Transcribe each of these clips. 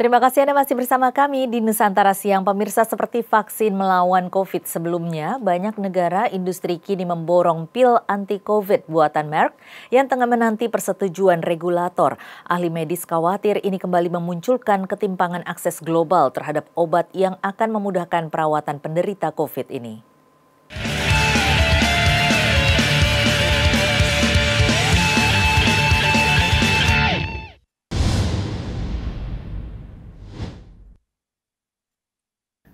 Terima kasih Anda masih bersama kami di Nusantara Siang. Pemirsa seperti vaksin melawan COVID sebelumnya, banyak negara industri kini memborong pil anti-COVID buatan Merck yang tengah menanti persetujuan regulator. Ahli medis khawatir ini kembali memunculkan ketimpangan akses global terhadap obat yang akan memudahkan perawatan penderita COVID ini.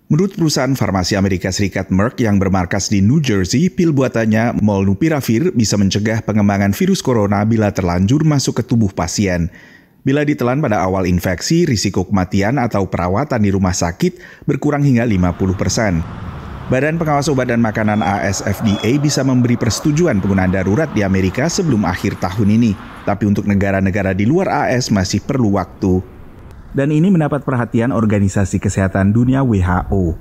Menurut perusahaan farmasi Amerika Serikat Merck yang bermarkas di New Jersey, pil buatannya Molnupiravir bisa mencegah pengembangan virus corona bila terlanjur masuk ke tubuh pasien. Bila ditelan pada awal infeksi, risiko kematian atau perawatan di rumah sakit berkurang hingga 50 persen. Badan Pengawas Obat dan Makanan ASFDA bisa memberi persetujuan penggunaan darurat di Amerika sebelum akhir tahun ini, tapi untuk negara-negara di luar AS masih perlu waktu dan ini mendapat perhatian Organisasi Kesehatan Dunia WHO.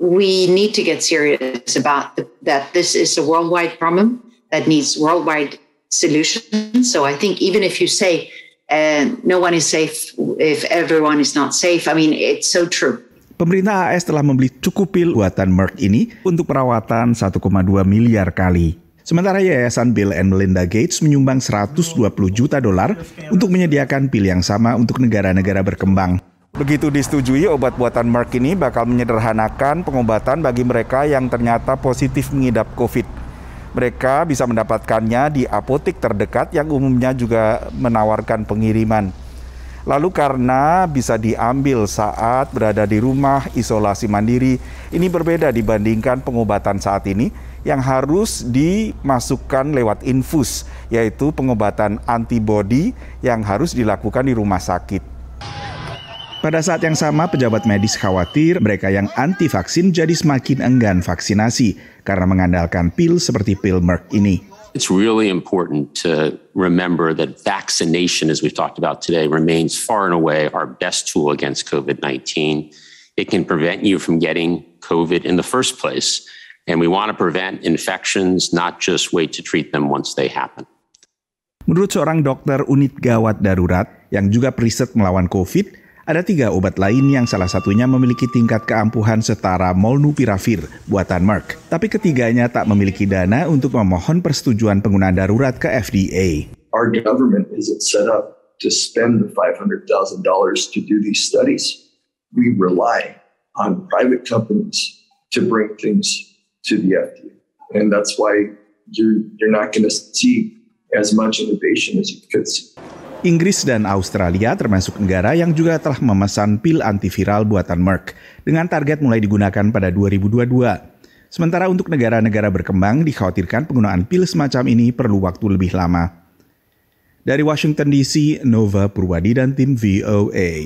We need to get serious about the, that this is a worldwide problem that needs worldwide solutions. So I think even if you say uh, no one is safe if everyone is not safe, I mean it's so true. Pemerintah AS telah membeli cukup pil buatan Merck ini untuk perawatan 1,2 miliar kali. Sementara Yayasan Bill and Melinda Gates menyumbang 120 juta dolar untuk menyediakan pil yang sama untuk negara-negara berkembang. Begitu disetujui, obat buatan Merck ini bakal menyederhanakan pengobatan bagi mereka yang ternyata positif mengidap COVID. Mereka bisa mendapatkannya di apotek terdekat yang umumnya juga menawarkan pengiriman. Lalu karena bisa diambil saat berada di rumah isolasi mandiri, ini berbeda dibandingkan pengobatan saat ini yang harus dimasukkan lewat infus, yaitu pengobatan antibodi yang harus dilakukan di rumah sakit. Pada saat yang sama, pejabat medis khawatir mereka yang anti vaksin jadi semakin enggan vaksinasi karena mengandalkan pil seperti pil Merck ini. It's really important to remember that vaccination, as we've talked about today, remains far and away our best tool against COVID 19. It can prevent you from getting COVID in the first place. And we want to prevent infections, not just wait to treat them once they happen. Menurut seorang dokter unit gawat darurat yang juga periset melawan COVID, Ada tiga obat lain yang salah satunya memiliki tingkat keampuhan setara molnupiravir buatan Merck, tapi ketiganya tak memiliki dana untuk memohon persetujuan penggunaan darurat ke FDA. Our government isn't set up to spend the $500,000 to do these studies. We rely on private companies to bring things to the FDA. And that's why you're, you're not going to see as much innovation as you could see. Inggris dan Australia termasuk negara yang juga telah memesan pil antiviral buatan Merck dengan target mulai digunakan pada 2022. Sementara untuk negara-negara berkembang dikhawatirkan penggunaan pil semacam ini perlu waktu lebih lama. Dari Washington DC, Nova Purwadi dan tim VOA.